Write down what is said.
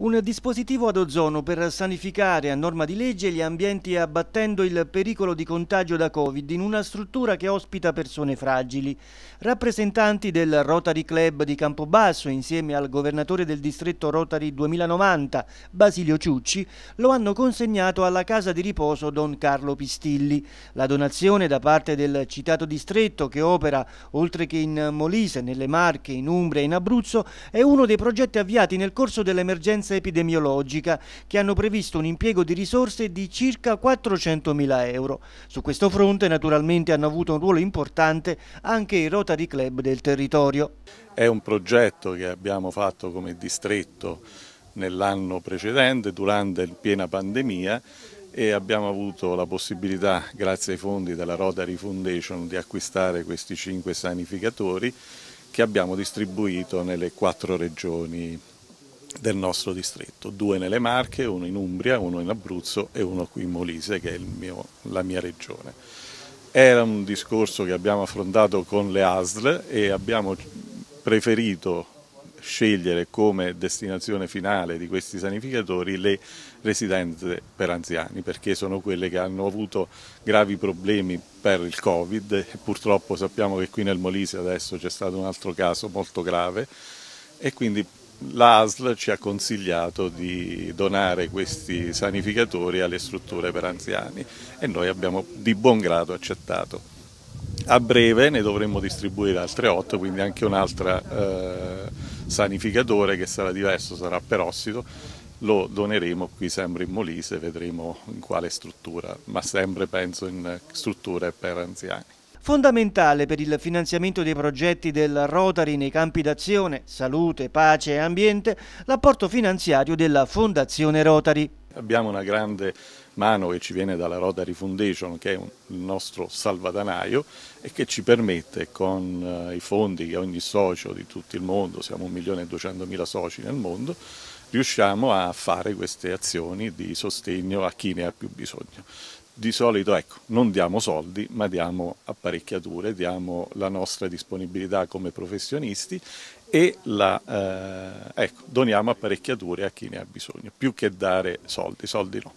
Un dispositivo ad ozono per sanificare a norma di legge gli ambienti abbattendo il pericolo di contagio da Covid in una struttura che ospita persone fragili. Rappresentanti del Rotary Club di Campobasso insieme al governatore del distretto Rotary 2090, Basilio Ciucci, lo hanno consegnato alla casa di riposo Don Carlo Pistilli. La donazione da parte del citato distretto che opera oltre che in Molise, nelle Marche, in Umbria e in Abruzzo è uno dei progetti avviati nel corso dell'emergenza emergenza epidemiologica che hanno previsto un impiego di risorse di circa 400 mila euro. Su questo fronte naturalmente hanno avuto un ruolo importante anche i Rotary Club del territorio. È un progetto che abbiamo fatto come distretto nell'anno precedente, durante la piena pandemia e abbiamo avuto la possibilità, grazie ai fondi della Rotary Foundation, di acquistare questi cinque sanificatori che abbiamo distribuito nelle quattro regioni del nostro distretto, due nelle Marche, uno in Umbria, uno in Abruzzo e uno qui in Molise che è mio, la mia regione. Era un discorso che abbiamo affrontato con le ASL e abbiamo preferito scegliere come destinazione finale di questi sanificatori le residenze per anziani perché sono quelle che hanno avuto gravi problemi per il Covid e purtroppo sappiamo che qui nel Molise adesso c'è stato un altro caso molto grave e quindi l'ASL ci ha consigliato di donare questi sanificatori alle strutture per anziani e noi abbiamo di buon grado accettato. A breve ne dovremmo distribuire altre 8, quindi anche un altro eh, sanificatore che sarà diverso, sarà perossido, lo doneremo qui sempre in Molise, vedremo in quale struttura, ma sempre penso in strutture per anziani. Fondamentale per il finanziamento dei progetti del Rotary nei campi d'azione, salute, pace e ambiente, l'apporto finanziario della Fondazione Rotary. Abbiamo una grande mano che ci viene dalla Rotary Foundation, che è un, il nostro salvadanaio e che ci permette con eh, i fondi che ogni socio di tutto il mondo, siamo 1.200.000 soci nel mondo, riusciamo a fare queste azioni di sostegno a chi ne ha più bisogno di solito ecco, non diamo soldi, ma diamo apparecchiature, diamo la nostra disponibilità come professionisti e la, eh, ecco, doniamo apparecchiature a chi ne ha bisogno, più che dare soldi, soldi no.